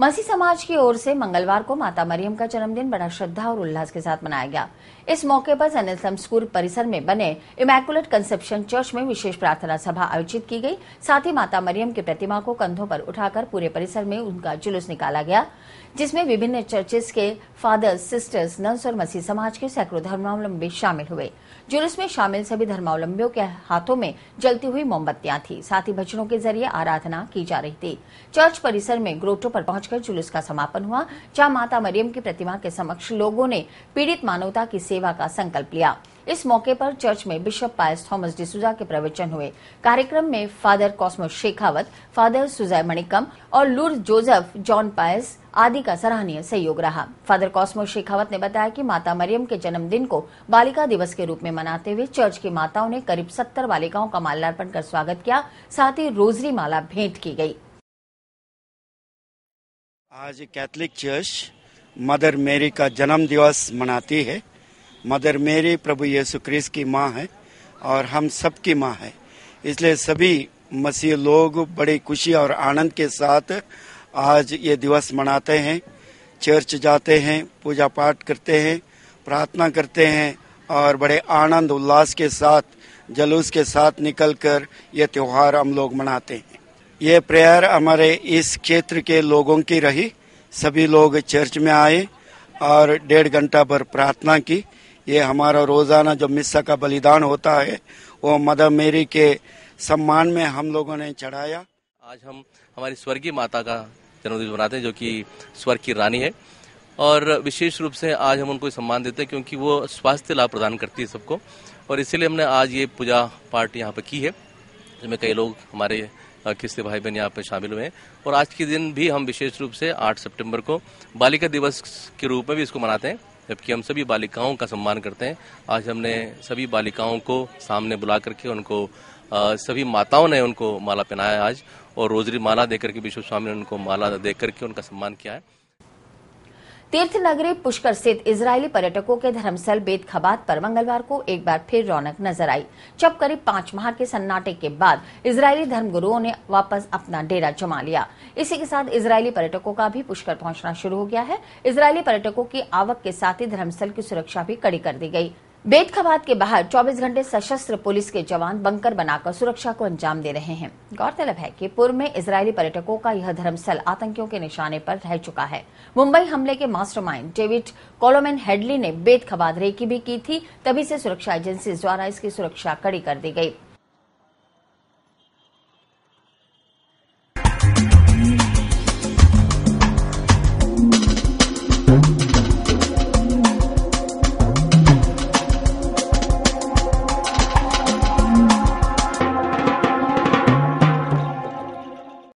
मसीह समाज की ओर से मंगलवार को माता मरियम का जन्मदिन बड़ा श्रद्धा और उल्लास के साथ मनाया गया इस मौके पर एनएसएम स्कूल परिसर में बने इमैकुलेट कंसेप्शन चर्च में विशेष प्रार्थना सभा आयोजित की गई साथ ही माता मरियम की प्रतिमा को कंधों पर उठाकर पूरे परिसर में उनका जुलूस निकाला गया जिसमें विभिन्न चर्चेस के फादर्स सिस्टर्स नर्स और मसीह समाज के सैकड़ों धर्मावलंबी शामिल हुए जुलूस में शामिल सभी धर्मावलंबियों के हाथों में जलती हुई मोमबत्तियां थी साथ ही भजनों के जरिए आराधना की जा रही थी चर्च परिसर में ग्रोटो पर पहुंचकर जुलूस का समापन हुआ जहां माता मरियम की प्रतिमा के समक्ष लोगों ने पीड़ित मानवता की सेवा का संकल्प लिया इस मौके पर चर्च में बिशप पायस थॉमस डिसूजा के प्रवचन हुए कार्यक्रम में father Cosmo Shekhawat father Sujay Manikam और लूर जोसेफ जॉन पायस आदि का सराहनीय सहयोग रहा फादर कॉस्मो शेखावत ने बताया कि माता मरियम के जन्मदिन को बालिका दिवस के रूप में मनाते हुए चर्च की माताओं ने करीब सत्तर बालिकाओं का माल्यार्पण कर स्वागत किया साथ ही रोजरी माला भेंट की गयी आज कैथलिक चर्च मदर मेरी का जन्म दिवस मनाती है मदर मेरी प्रभु यीशु क्रिस्त की माँ है और हम सबकी माँ है इसलिए सभी मसीह लोग बड़ी खुशी और आनंद के साथ आज ये दिवस मनाते हैं चर्च जाते हैं पूजा पाठ करते हैं प्रार्थना करते हैं और बड़े आनंद उल्लास के साथ जलूस के साथ निकलकर ये त्यौहार हम लोग मनाते हैं ये प्रेयर हमारे इस क्षेत्र के लोगों की रही सभी लोग चर्च में आए और डेढ़ घंटा भर प्रार्थना की ये हमारा रोज़ाना जो मिस्सा का बलिदान होता है वो मदर मेरी के सम्मान में हम लोगों ने चढ़ाया आज हम हमारी स्वर्गीय माता का जन्मदिन मनाते हैं जो कि स्वर्ग की रानी है और विशेष रूप से आज हम उनको सम्मान देते हैं क्योंकि वो स्वास्थ्य लाभ प्रदान करती है सबको और इसीलिए हमने आज ये पूजा पाठ यहाँ पर की है जिसमें कई लोग हमारे किस्ते भाई बहन यहाँ पे शामिल हुए हैं और आज के दिन भी हम विशेष रूप से 8 सितंबर को बालिका दिवस के रूप में भी इसको मनाते हैं जबकि हम सभी बालिकाओं का सम्मान करते हैं आज हमने सभी बालिकाओं को सामने बुला करके उनको आ, सभी माताओं ने उनको माला पहनाया आज और रोजरी माला देकर के विश्व स्वामी ने उनको माला देकर के उनका सम्मान किया है तीर्थ नगरी पुष्कर स्थित इजरायली पर्यटकों के धर्मस्थल बेद खबात पर मंगलवार को एक बार फिर रौनक नजर आई जब करीब पांच माह के सन्नाटे के बाद इजरायली धर्मगुरुओं ने वापस अपना डेरा जमा लिया इसी के साथ इजरायली पर्यटकों का भी पुष्कर पहुंचना शुरू हो गया है इजरायली पर्यटकों की आवक के साथ ही धर्मस्थल की सुरक्षा भी कड़ी कर दी गयी बेदखाबाद के बाहर 24 घंटे सशस्त्र पुलिस के जवान बंकर बनाकर सुरक्षा को अंजाम दे रहे हैं गौरतलब है कि पूर्व में इजरायली पर्यटकों का यह धर्मस्थल आतंकियों के निशाने पर रह चुका है मुंबई हमले के मास्टरमाइंड डेविड कोलोमेन हेडली ने बेदखबाद रेकी भी की थी तभी से सुरक्षा एजेंसी द्वारा इसकी सुरक्षा कड़ी कर दी गयी